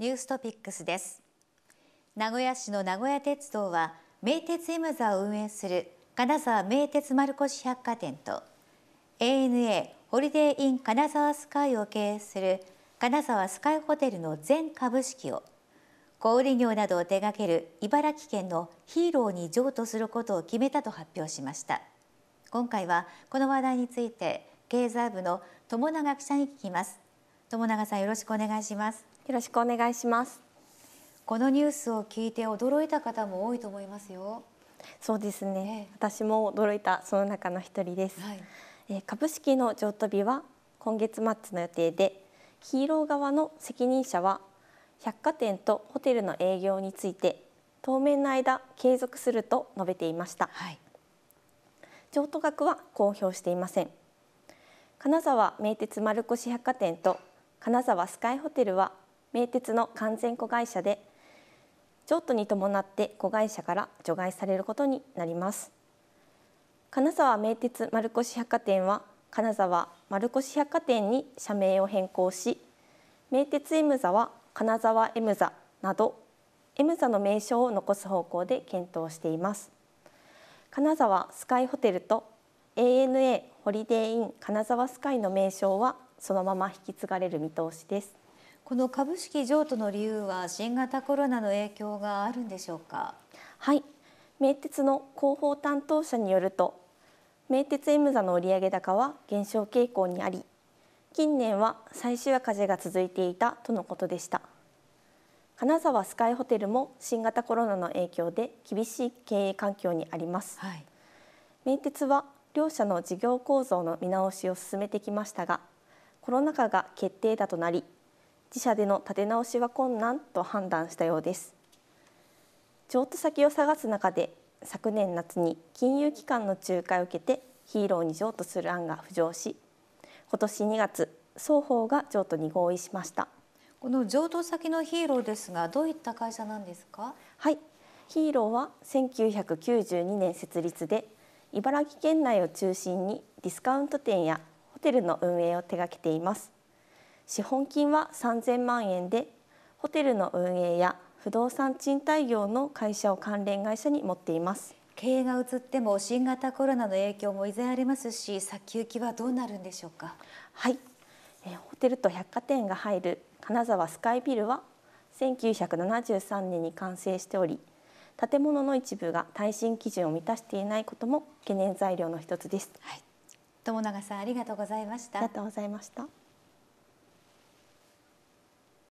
ニューストピックスです名古屋市の名古屋鉄道は名鉄エムザを運営する金沢名鉄丸越百貨店と ANA ホリデーイン金沢スカイを経営する金沢スカイホテルの全株式を小売業などを手掛ける茨城県のヒーローに譲渡することを決めたと発表しました今回はこの話題について経済部の友永記者に聞きます友永さんよろしくお願いしますよろしくお願いしますこのニュースを聞いて驚いた方も多いと思いますよそうですね、ええ、私も驚いたその中の一人です、はい、え株式の譲渡日は今月末の予定でヒーロー側の責任者は百貨店とホテルの営業について当面の間継続すると述べていました、はい、譲渡額は公表していません金沢名鉄丸越百貨店と金沢スカイホテルは名鉄の完全子会社で譲渡に伴って子会社から除外されることになります金沢名鉄丸越百貨店は金沢丸越百貨店に社名を変更し名鉄エムザは金沢エムザなどエムザの名称を残す方向で検討しています金沢スカイホテルと ANA ホリデーイン金沢スカイの名称はそのまま引き継がれる見通しですこの株式譲渡の理由は新型コロナの影響があるんでしょうかはい名鉄の広報担当者によると名鉄 M 座の売上高は減少傾向にあり近年は最終赤字が続いていたとのことでした金沢スカイホテルも新型コロナの影響で厳しい経営環境にあります、はい、名鉄は両社の事業構造の見直しを進めてきましたがコロナ禍が決定打となり自社での立て直しは困難と判断したようです譲渡先を探す中で昨年夏に金融機関の仲介を受けてヒーローに譲渡する案が浮上し今年2月双方が譲渡に合意しましたこの譲渡先のヒーローですがどういった会社なんですかはいヒーローは1992年設立で茨城県内を中心にディスカウント店やテルの運営を手掛けています資本金は3000万円でホテルの運営や不動産賃貸業の会社を関連会社に持っています経営が移っても新型コロナの影響も依然ありますし先行きはどうなるんでしょうかはいホテルと百貨店が入る金沢スカイビルは1973年に完成しており建物の一部が耐震基準を満たしていないことも懸念材料の一つです、はい友永さんありがとうございましたありがとうございました